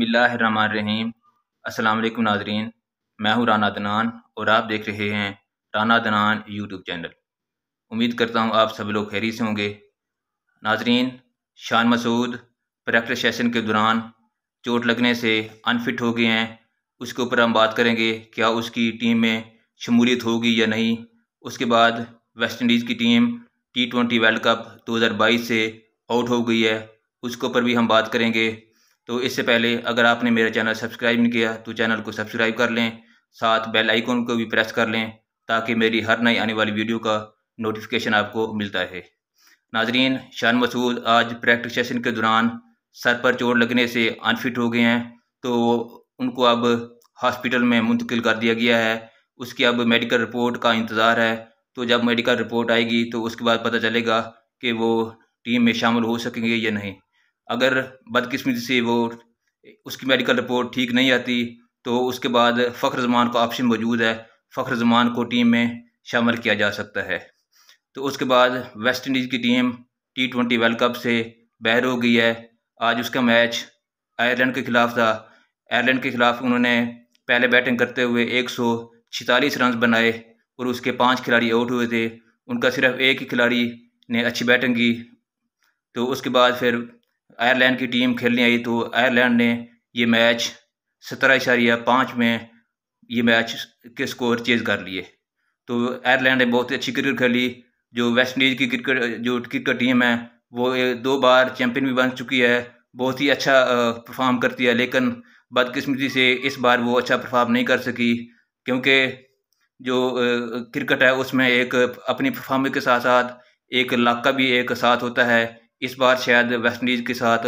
बसमीम् अल्लाम नाजरीन मैं हूँ राना दनान और आप देख रहे हैं राना दनान यूट्यूब चैनल उम्मीद करता हूँ आप सब लोग खैरी से होंगे नाजरीन शान मसूद प्रैक्टिस सेशन के दौरान चोट लगने से अनफिट हो गए हैं उसके ऊपर हम बात करेंगे क्या उसकी टीम में शमूलियत होगी या नहीं उसके बाद वेस्ट इंडीज़ की team T twenty world cup दो से आउट हो गई है उसके ऊपर भी हम बात करेंगे तो इससे पहले अगर आपने मेरा चैनल सब्सक्राइब नहीं किया तो चैनल को सब्सक्राइब कर लें साथ बेल आइकॉन को भी प्रेस कर लें ताकि मेरी हर नई आने वाली वीडियो का नोटिफिकेशन आपको मिलता रहे नाजरीन शान मसूद आज प्रैक्टिस सेशन के दौरान सर पर चोट लगने से अनफिट हो गए हैं तो उनको अब हॉस्पिटल में मुंतकिल कर दिया गया है उसकी अब मेडिकल रिपोर्ट का इंतज़ार है तो जब मेडिकल रिपोर्ट आएगी तो उसके बाद पता चलेगा कि वो टीम में शामिल हो सकेंगे या नहीं अगर बदकिस्मती से वो उसकी मेडिकल रिपोर्ट ठीक नहीं आती तो उसके बाद फ़ख्र जमान का ऑप्शन मौजूद है फ़ख्र जमान को टीम में शामिल किया जा सकता है तो उसके बाद वेस्ट इंडीज़ की team T twenty world cup से बाहर हो गई है आज उसका मैच आयरलैंड के ख़िलाफ़ था आयरलैंड के ख़िलाफ़ उन्होंने पहले बैटिंग करते हुए एक सौ छतालीस रन बनाए और उसके पांच खिलाड़ी आउट हुए थे उनका सिर्फ एक ही खिलाड़ी ने अच्छी बैटिंग की तो उसके बाद फिर आयरलैंड की टीम खेलने आई तो आयरलैंड ने ये मैच सत्रह इशारिया पाँच में ये मैच के स्कोर चेज कर लिए तो आयरलैंड ने बहुत अच्छी क्रिकेट खेली जो वेस्ट इंडीज़ की क्रिकेट जो क्रिकेट टीम है वो दो बार चैम्पियन भी बन चुकी है बहुत ही अच्छा परफॉर्म करती है लेकिन बदकिस्मती से इस बार वो अच्छा परफॉर्म नहीं कर सकी क्योंकि जो क्रिकेट है उसमें एक अपनी परफॉर्मेंस के साथ साथ एक लाख का भी एक साथ होता है इस बार शायद वेस्ट इंडीज़ के साथ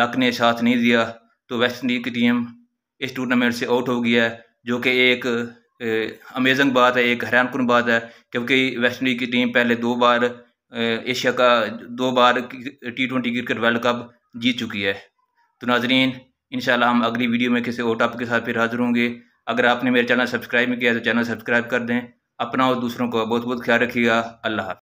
लक ने साथ नहीं दिया तो वेस्ट इंडीज़ की टीम इस टूर्नामेंट से आउट हो गया है जो कि एक अमेजिंग बात है एक हैरान कन बात है क्योंकि वेस्ट इंडीज़ की टीम पहले दो बार एशिया का दो बार T twenty cricket world cup जीत चुकी है तो नाजरीन इन हम अगली वीडियो में किसी और टॉपिक के साथ फिर हाजिर होंगे अगर आपने मेरे चैनल सब्सक्राइब नहीं किया तो चैनल सब्सक्राइब कर दें अपना और दूसरों का बहुत बहुत ख्याल रखिएगा अल्लाह